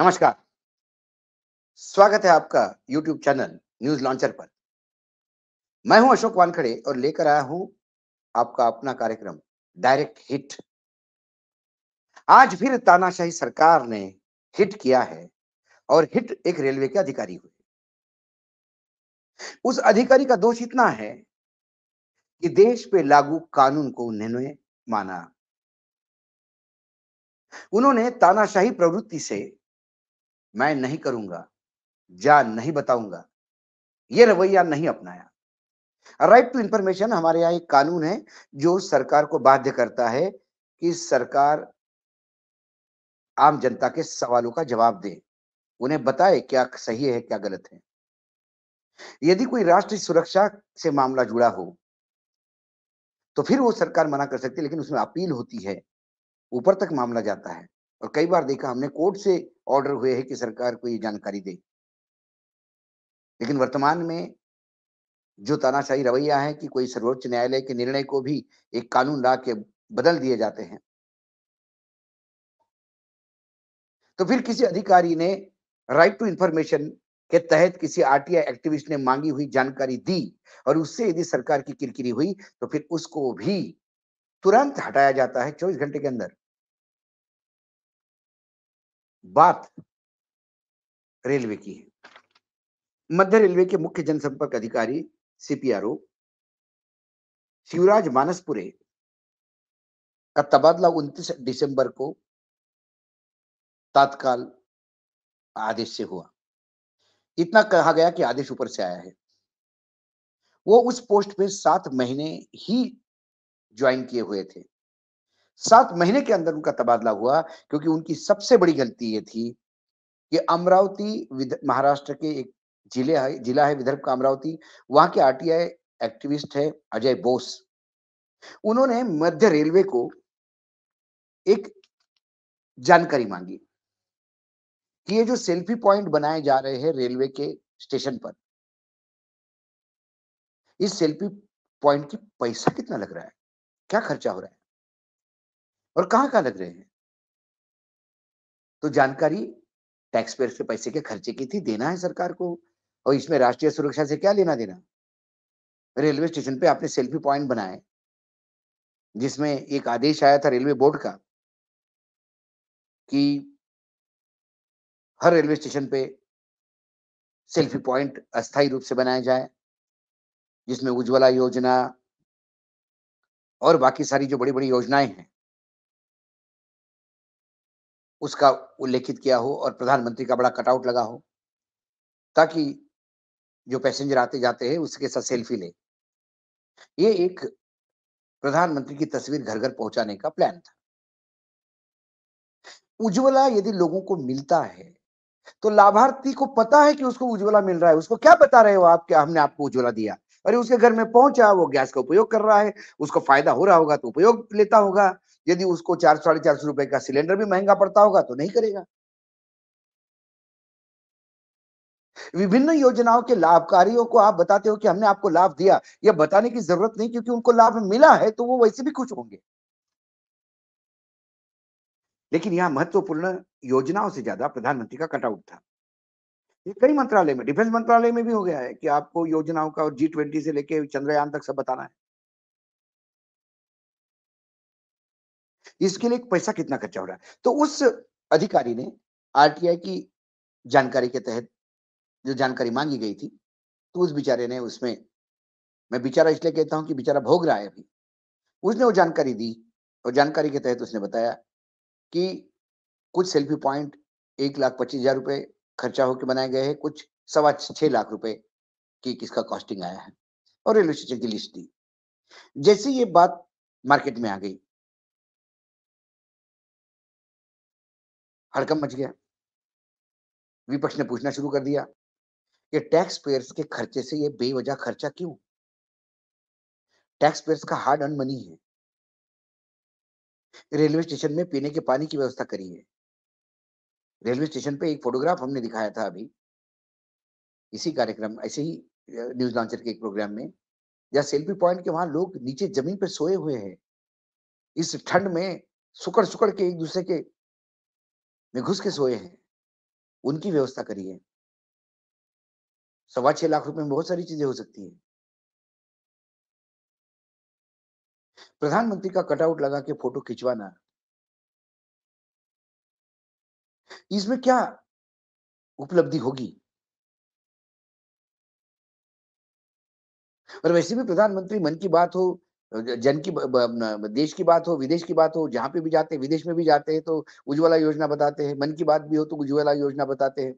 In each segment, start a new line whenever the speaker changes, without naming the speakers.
नमस्कार स्वागत है आपका YouTube चैनल न्यूज लॉन्चर पर मैं हूं अशोक वानखड़े और लेकर आया हूं आपका अपना कार्यक्रम डायरेक्ट हिट आज फिर तानाशाही सरकार ने हिट किया है और हिट एक रेलवे के अधिकारी हुए उस अधिकारी का दोष इतना है कि देश पे लागू कानून को उन्होंने माना उन्होंने तानाशाही प्रवृत्ति से मैं नहीं करूंगा जा नहीं बताऊंगा ये रवैया नहीं अपनाया राइट टू इंफॉर्मेशन हमारे यहाँ एक कानून है जो सरकार को बाध्य करता है कि सरकार आम जनता के सवालों का जवाब दे उन्हें बताए क्या सही है क्या गलत है यदि कोई राष्ट्रीय सुरक्षा से मामला जुड़ा हो तो फिर वो सरकार मना कर सकती है लेकिन उसमें अपील होती है ऊपर तक मामला जाता है और कई बार देखा हमने कोर्ट से ऑर्डर हुए है कि सरकार को ये जानकारी दे लेकिन वर्तमान में जो तानाशाही रवैया है कि कोई सर्वोच्च न्यायालय के निर्णय को भी एक कानून ला के बदल दिए जाते हैं तो फिर किसी अधिकारी ने राइट टू इंफॉर्मेशन के तहत किसी आरटीआई एक्टिविस्ट ने मांगी हुई जानकारी दी और उससे यदि सरकार की किरकिरी हुई तो फिर उसको भी तुरंत हटाया जाता है चौबीस घंटे के अंदर बात रेलवे की है मध्य रेलवे के मुख्य जनसंपर्क अधिकारी सीपीआरओ शिवराज मानसपुरे का तबादला 29 दिसंबर को तात्काल आदेश से हुआ इतना कहा गया कि आदेश ऊपर से आया है वो उस पोस्ट में सात महीने ही ज्वाइन किए हुए थे सात महीने के अंदर उनका तबादला हुआ क्योंकि उनकी सबसे बड़ी गलती ये थी कि अमरावती महाराष्ट्र के एक जिले है जिला है विदर्भ का अमरावती वहां के आरटीआई एक्टिविस्ट है अजय बोस उन्होंने मध्य रेलवे को एक जानकारी मांगी कि ये जो सेल्फी पॉइंट बनाए जा रहे हैं रेलवे के स्टेशन पर इस सेल्फी पॉइंट की पैसा कितना लग रहा है क्या खर्चा हो रहा है और कहां कहां लग रहे हैं तो जानकारी टैक्स पेयर के पैसे के खर्चे की थी देना है सरकार को और इसमें राष्ट्रीय सुरक्षा से क्या लेना देना रेलवे स्टेशन पे आपने सेल्फी पॉइंट बनाए जिसमें एक आदेश आया था रेलवे बोर्ड का कि हर रेलवे स्टेशन पे सेल्फी पॉइंट अस्थायी रूप से बनाया जाए जिसमें उज्ज्वला योजना और बाकी सारी जो बड़ी बड़ी योजनाएं हैं उसका उल्लेखित किया हो और प्रधानमंत्री का बड़ा कटआउट लगा हो ताकि जो पैसेंजर आते जाते हैं उसके साथ सेल्फी ले ये एक प्रधानमंत्री की तस्वीर घर घर पहुंचाने का प्लान था उज्ज्वला यदि लोगों को मिलता है तो लाभार्थी को पता है कि उसको उज्ज्वला मिल रहा है उसको क्या बता रहे हो आप क्या हमने आपको उज्ज्वला दिया अरे उसके घर में पहुंचा वो गैस का उपयोग कर रहा है उसको फायदा हो रहा होगा तो उपयोग लेता होगा यदि उसको चार साढ़े चार सौ रुपए का सिलेंडर भी महंगा पड़ता होगा तो नहीं करेगा विभिन्न योजनाओं के लाभकारियों को आप बताते हो कि हमने आपको लाभ दिया यह बताने की जरूरत नहीं क्योंकि उनको लाभ मिला है तो वो वैसे भी खुश होंगे लेकिन यह महत्वपूर्ण योजनाओं से ज्यादा प्रधानमंत्री का कटआउट था ये कई मंत्रालय में डिफेंस मंत्रालय में भी हो गया है कि आपको योजनाओं का और जी ट्वेंटी से लेके चंद्रयान तक सब बताना है इसके लिए पैसा कितना खर्चा हो रहा है तो उस अधिकारी ने आरटीआई की जानकारी के तहत जो जानकारी मांगी गई थी तो उस बेचारे ने उसमें मैं बेचारा इसलिए कहता हूं कि बेचारा भोग रहा है अभी उसने वो जानकारी दी और जानकारी के तहत उसने बताया कि कुछ सेल्फी पॉइंट एक लाख पच्चीस हजार रुपये खर्चा होकर बनाए गए हैं कुछ सवा छः लाख रुपए की किसका कॉस्टिंग आया है और रेलवे स्टेशन की लिस्ट दी जैसे ये बात मार्केट में आ गई हड़कम मच गया विपक्ष ने पूछना शुरू कर दिया कि टैक्स पेयर्स के खर्चे से ये बेवजह खर्चा क्यों टैक्स पेयर्स का हार्ड अर्न मनी है रेलवे स्टेशन में पीने के पानी की व्यवस्था करी है रेलवे स्टेशन पे एक फोटोग्राफ हमने दिखाया था अभी इसी कार्यक्रम ऐसे ही न्यूज लॉन्चर के एक प्रोग्राम में या सेल्फी पॉइंट के वहां लोग नीचे जमीन पर सोए हुए हैं इस ठंड में सुकड़ सुकड़ के एक दूसरे के में घुस के सोए हैं उनकी व्यवस्था करिए सवा छह लाख रुपए में बहुत सारी चीजें हो सकती है प्रधानमंत्री का कटआउट लगा के फोटो खिंचवाना इसमें क्या उपलब्धि होगी और वैसे भी प्रधानमंत्री मन की बात हो जन की देश की बात हो विदेश की बात हो जहाँ पे भी जाते हैं विदेश में भी जाते हैं तो उज्ज्वला योजना बताते हैं मन की बात भी हो तो उज्ज्वला योजना बताते हैं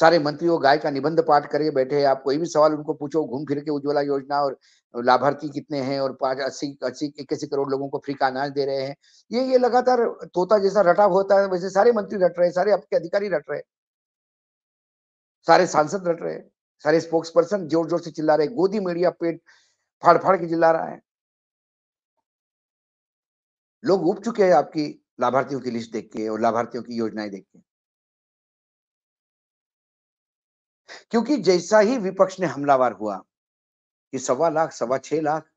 सारे मंत्रियों गाय का निबंध पाठ करके बैठे हैं आप कोई भी सवाल उनको पूछो घूम फिर के उज्ज्वला योजना और लाभार्थी कितने हैं और पांच अस्सी अस्सी इक्यासी करोड़ लोगों को फ्री का अनाज दे रहे हैं ये ये लगातार तोता जैसा रटाव होता है वैसे सारे मंत्री रट रहे हैं सारे आपके अधिकारी रट रहे हैं सारे सांसद रट रहे हैं सारे स्पोक्स पर्सन जोर जोर से चिल्ला रहे गोदी मीडिया पेट फाड़ फाड़ के जिला रहा है लोग उब चुके हैं आपकी लाभार्थियों की लिस्ट देख के और लाभार्थियों की योजनाएं देख के क्योंकि जैसा ही विपक्ष ने हमलावार हुआ कि सवा लाख सवा छह लाख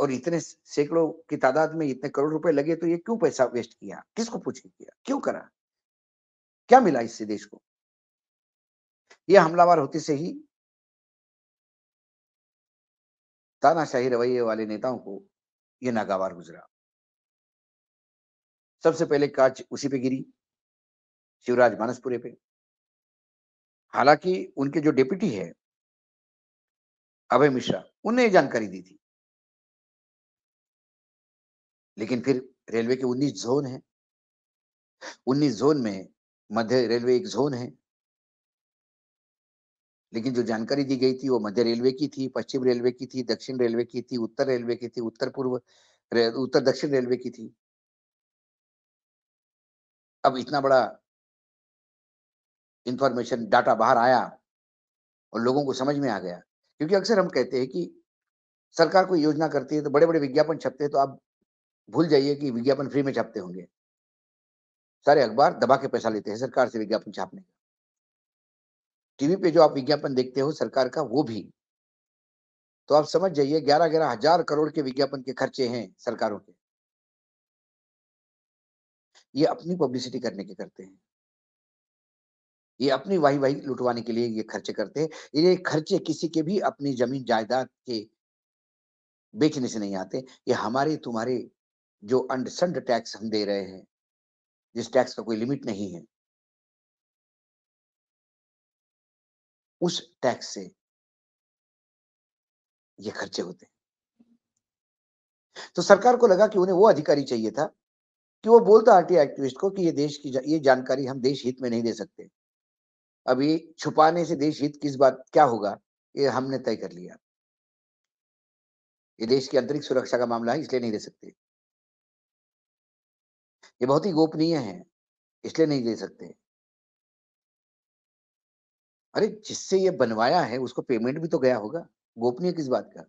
और इतने सैकड़ों की तादाद में इतने करोड़ रुपए लगे तो ये क्यों पैसा वेस्ट किया किसको पूछ किया क्यों करा क्या मिला इससे देश को यह हमलावर होते से ही तानाशाही रवैये वाले नेताओं को यह नागावार गुजरा सबसे पहले काच उसी पे गिरी शिवराज मानसपुरे पे हालांकि उनके जो डिप्टी है अभय मिश्रा उनने ये जानकारी दी थी लेकिन फिर रेलवे के 19 जोन है 19 जोन में मध्य रेलवे एक जोन है लेकिन जो जानकारी दी गई थी वो मध्य रेलवे की थी पश्चिम रेलवे की थी दक्षिण रेलवे की थी उत्तर रेलवे की थी उत्तर पूर्व उत्तर दक्षिण रेलवे की थी अब इतना बड़ा इंफॉर्मेशन डाटा बाहर आया और लोगों को समझ में आ गया क्योंकि अक्सर हम कहते हैं कि सरकार कोई योजना करती है तो बड़े बड़े विज्ञापन छपते हैं तो आप भूल जाइए कि विज्ञापन फ्री में छपते होंगे सारे अखबार दबा के पैसा लेते हैं सरकार से विज्ञापन छापने का टीवी पे जो आप विज्ञापन देखते हो सरकार का वो भी तो आप समझ जाइए ग्यारह ग्यारह हजार करोड़ के विज्ञापन के खर्चे हैं सरकारों के ये अपनी पब्लिसिटी करने के करते हैं ये अपनी वाही वाही लुटवाने के लिए ये खर्चे करते हैं ये खर्चे किसी के भी अपनी जमीन जायदाद के बेचने से नहीं आते ये हमारे तुम्हारे जो अंडसंड टैक्स हम दे रहे हैं जिस टैक्स का कोई लिमिट नहीं है उस टैक्स से ये खर्चे होते हैं तो सरकार को लगा कि उन्हें वो अधिकारी चाहिए था कि वो बोलता आरटी एक्टिविस्ट को कि ये देश की ये जानकारी हम देश हित में नहीं दे सकते अभी छुपाने से देश हित किस बात क्या होगा ये हमने तय कर लिया ये देश की आंतरिक सुरक्षा का मामला है इसलिए नहीं दे सकते ये बहुत ही गोपनीय है इसलिए नहीं दे सकते अरे जिससे ये बनवाया है उसको पेमेंट भी तो गया होगा गोपनीय किस बात का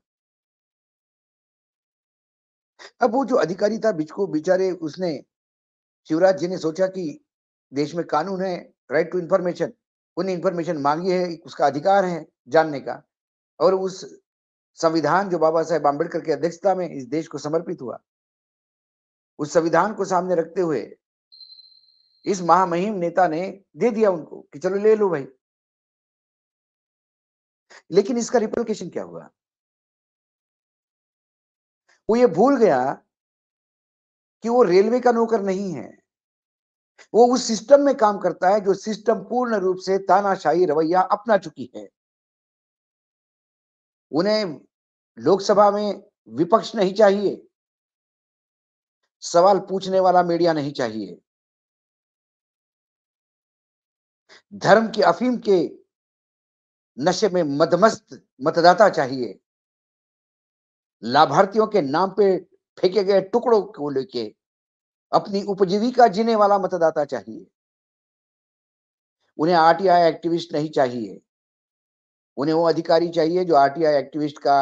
अब वो जो अधिकारी था बिचको बेचारे उसने शिवराज जी ने सोचा कि देश में कानून है राइट टू इंफॉर्मेशन उन्हें इंफॉर्मेशन मांगी है उसका अधिकार है जानने का और उस संविधान जो बाबा साहेब आम्बेडकर की अध्यक्षता में इस देश को समर्पित हुआ उस संविधान को सामने रखते हुए इस महामहिम नेता ने दे दिया उनको कि चलो ले लो भाई लेकिन इसका रिप्लिकेशन क्या हुआ वो ये भूल गया कि वो रेलवे का नौकर नहीं है वो उस सिस्टम में काम करता है जो सिस्टम पूर्ण रूप से तानाशाही रवैया अपना चुकी है उन्हें लोकसभा में विपक्ष नहीं चाहिए सवाल पूछने वाला मीडिया नहीं चाहिए धर्म की अफीम के नशे में मदमस्त मतदाता चाहिए लाभार्थियों के नाम पे फेंके गए टुकड़ों को लेके अपनी उपजीविका जीने वाला मतदाता चाहिए उन्हें आरटीआई एक्टिविस्ट नहीं चाहिए उन्हें वो अधिकारी चाहिए जो आरटीआई एक्टिविस्ट का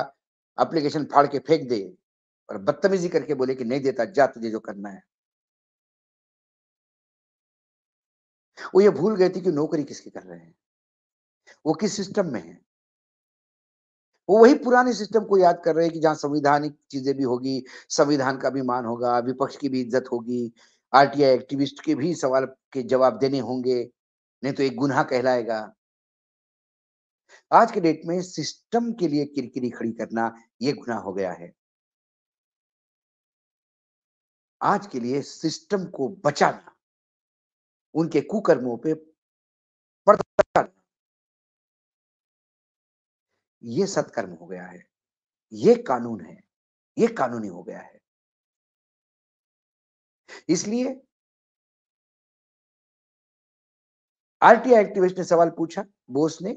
एप्लीकेशन फाड़ के फेंक दे और बदतमीजी करके बोले कि नहीं देता जा तुझे जो करना है वो ये भूल गए थे कि नौकरी किसकी कर रहे हैं वो किस सिस्टम में है वो वही पुराने सिस्टम को याद कर रहे हैं कि जहां संविधानिक चीजें भी होगी संविधान का भी मान होगा विपक्ष की भी इज्जत होगी आरटीआई एक्टिविस्ट के भी सवाल के जवाब देने होंगे नहीं तो एक गुना कहलाएगा आज के डेट में सिस्टम के लिए किरकिरी खड़ी करना यह गुना हो गया है आज के लिए सिस्टम को बचाना उनके कुकर्मों पर ये सत्कर्म हो गया है ये कानून है ये कानूनी हो गया है इसलिए आरटीआई एक्टिविस्ट ने सवाल पूछा बोस ने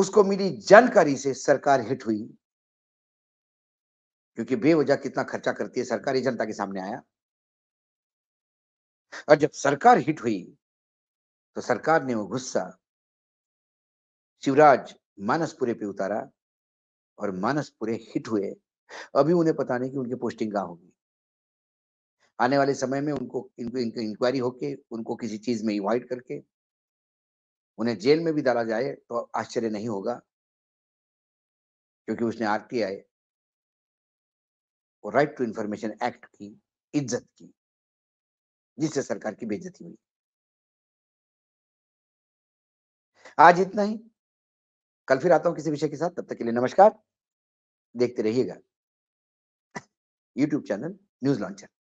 उसको मिली जानकारी से सरकार हिट हुई क्योंकि बेवजह कितना खर्चा करती है सरकार जनता के सामने आया और जब सरकार हिट हुई तो सरकार ने वो गुस्सा शिवराज मानसपुरे पे उतारा और मानसपुरे हिट हुए अभी उन्हें पता नहीं कि उनकी पोस्टिंग कहाँ होगी आने वाले समय में उनको इनको इंक्वायरी होके उनको किसी चीज में इन्वाइट करके उन्हें जेल में भी डाला जाए तो आश्चर्य नहीं होगा क्योंकि उसने टी और राइट टू इंफॉर्मेशन एक्ट की इज्जत की जिससे सरकार की बेइज्जती हुई आज इतना ही कल फिर आता हूँ किसी विषय के साथ तब तक के लिए नमस्कार देखते रहिएगा यूट्यूब चैनल न्यूज लॉन्चर